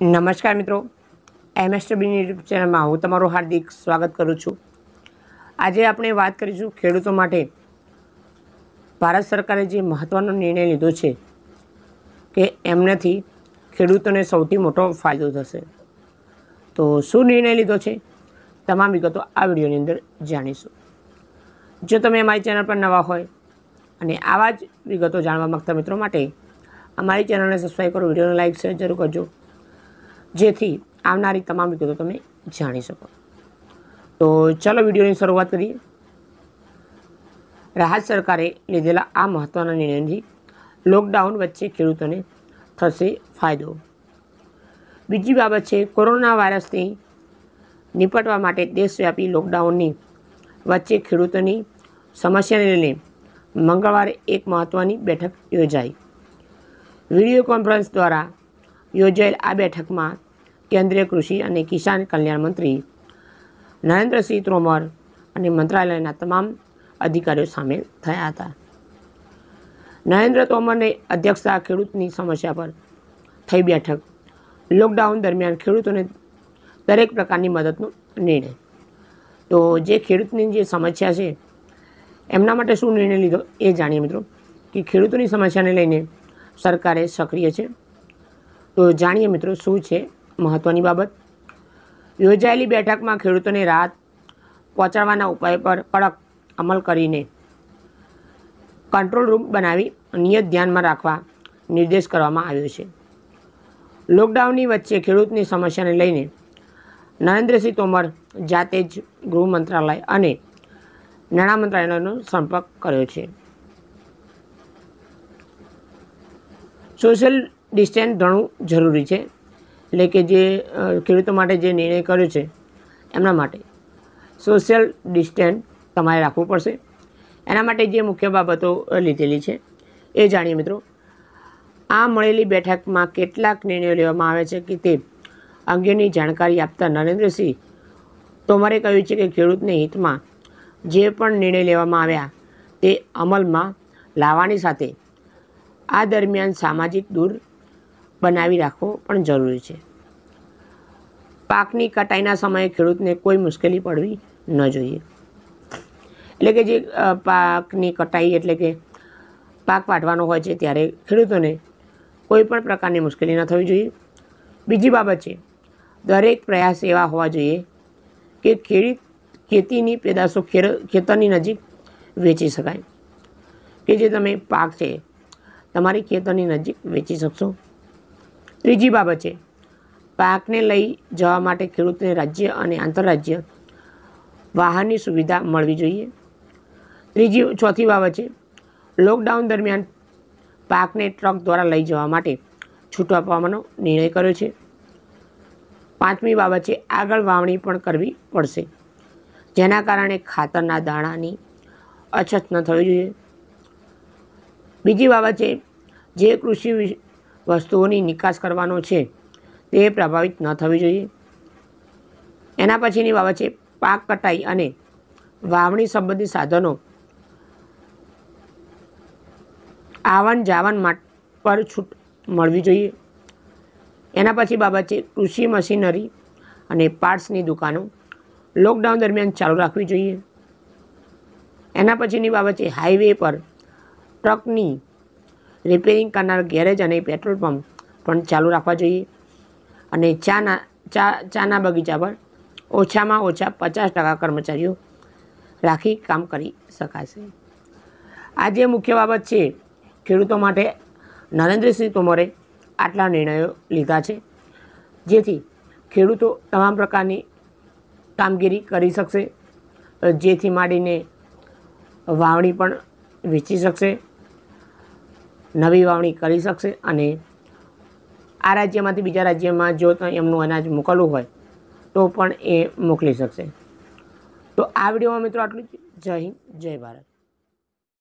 નમસ્કાર મિત્રો M S એમએસડબીની YouTube ચેનલમાં હું તમારું હાર્દિક સ્વાગત કરું છું આજે આપણે વાત કરીશું ખેડૂતો માટે ભારત સરકારે જે મહત્ત્વનો નિર્ણય લીધો છે કે એમનાથી ખેડૂતોને સૌથી મોટો ફાયદો થશે તો શું નિર્ણય લીધો છે તમામ વિગતો આ વિડીયોની અંદર જાણીશું જો તમે અમારી ચેનલ પર નવા હોય અને આવા જ વિગતો જાણવા માગતા મિત્રો માટે અમારી ચેનલને સબસ્ક્રાઈબ કરો વિડીયોને લાઇક શેર જરૂર કરજો જેથી આવનારી તમામ વિગતો તમે જાણી શકો તો ચાલો વિડીયોની શરૂઆત કરીએ રાહત સરકારે લીધેલા આ મહત્ત્વના નિર્ણયથી લોકડાઉન વચ્ચે ખેડૂતોને થશે ફાયદો બીજી બાબત છે કોરોના વાયરસથી નિપટવા માટે દેશવ્યાપી લોકડાઉનની વચ્ચે ખેડૂતોની સમસ્યાને લઈને મંગળવારે એક મહત્ત્વની બેઠક યોજાઈ વિડીયો કોન્ફરન્સ દ્વારા યોજાયેલ આ બેઠકમાં કેન્દ્રીય કૃષિ અને કિસાન કલ્યાણ મંત્રી નરેન્દ્રસિંહ તોમર અને મંત્રાલયના તમામ અધિકારીઓ સામેલ થયા હતા નરેન્દ્ર તોમરની અધ્યક્ષતા ખેડૂતની સમસ્યા પર થઈ બેઠક લોકડાઉન દરમિયાન ખેડૂતોને દરેક પ્રકારની મદદનો નિર્ણય તો જે ખેડૂતની જે સમસ્યા છે એમના માટે શું નિર્ણય લીધો એ જાણીએ મિત્રો કે ખેડૂતોની સમસ્યાને લઈને સરકારે સક્રિય છે તો જાણીએ મિત્રો શું છે મહત્ત્વની બાબત યોજાયેલી બેઠકમાં ખેડૂતોને રાહત પહોંચાડવાના ઉપાય પર કડક અમલ કરીને કંટ્રોલ રૂમ બનાવી નિયત ધ્યાનમાં રાખવા નિર્દેશ કરવામાં આવ્યો છે લોકડાઉનની વચ્ચે ખેડૂતની સમસ્યાને લઈને નરેન્દ્રસિંહ તોમર જાતે જ ગૃહ મંત્રાલય અને નાણાં મંત્રાલયનો સંપર્ક કર્યો છે સોશિયલ ડિસ્ટન્સ ઘણું જરૂરી છે એટલે કે જે ખેડૂતો માટે જે નિર્ણય કર્યો છે એમના માટે સોશિયલ ડિસ્ટન્સ તમારે રાખવું પડશે એના માટે જે મુખ્ય બાબતો લીધેલી છે એ જાણીએ મિત્રો આ મળેલી બેઠકમાં કેટલાક નિર્ણયો લેવામાં આવે છે કે તે અંગેની જાણકારી આપતા નરેન્દ્રસિંહ તોમરે કહ્યું છે કે ખેડૂતને હિતમાં જે પણ નિર્ણય લેવામાં આવ્યા તે અમલમાં લાવવાની સાથે આ દરમિયાન સામાજિક દૂર બનાવી રાખવો પણ જરૂરી છે પાકની કટાઈના સમયે ખેડૂતને કોઈ મુશ્કેલી પડવી ન જોઈએ એટલે કે જે પાકની કટાઈ એટલે કે પાક વાટવાનો હોય છે ત્યારે ખેડૂતોને કોઈ પણ પ્રકારની મુશ્કેલી ન થવી જોઈએ બીજી બાબત છે દરેક પ્રયાસ એવા હોવા જોઈએ કે ખેડૂત ખેતીની પેદાશો ખેતરની નજીક વેચી શકાય કે જે તમે પાક છે તમારી ખેતરની નજીક વેચી શકશો ત્રીજી બાબત છે પાકને લઈ જવા માટે ખેડૂતને રાજ્ય અને આંતરરાજ્ય વાહનની સુવિધા મળવી જોઈએ ત્રીજી ચોથી બાબત છે લોકડાઉન દરમિયાન પાકને ટ્રક દ્વારા લઈ જવા માટે છૂટ આપવાનો નિર્ણય કર્યો છે પાંચમી બાબત છે આગળ વાવણી પણ કરવી પડશે જેના કારણે ખાતરના દાણાની અછત ન થવી જોઈએ બીજી બાબત છે જે કૃષિ વસ્તુઓની નિકાસ કરવાનો છે તે પ્રભાવિત ન થવી જોઈએ એના પછીની બાબત છે પાક કટાઈ અને વાવણી સંબંધિત સાધનો આવન જાવન પર છૂટ મળવી જોઈએ એના પછી બાબત છે કૃષિ મશીનરી અને પાર્ટ્સની દુકાનો લોકડાઉન દરમિયાન ચાલુ રાખવી જોઈએ એના પછીની બાબત છે હાઈવે પર ટ્રકની રિપેરિંગ કરનાર ગેરેજ અને પેટ્રોલ પંપ પણ ચાલુ રાખવા જોઈએ અને ચાના ચા ચાના બગીચા પર ઓછામાં ઓછા પચાસ ટકા કર્મચારીઓ રાખી કામ કરી શકાશે આજે મુખ્ય બાબત છે ખેડૂતો માટે નરેન્દ્રસિંહ તોમરે આટલા નિર્ણયો લીધા છે જેથી ખેડૂતો તમામ પ્રકારની કામગીરી કરી શકશે જેથી માંડીને વાવણી પણ વેચી શકશે નવી વાવણી કરી શકશે અને આ રાજ્યમાંથી બીજા રાજ્યમાં જો એમનું અનાજ મોકલવું હોય તો પણ એ મોકલી શકશે તો આ વિડીયોમાં મિત્રો આટલું જ જય હિન્દ જય ભારત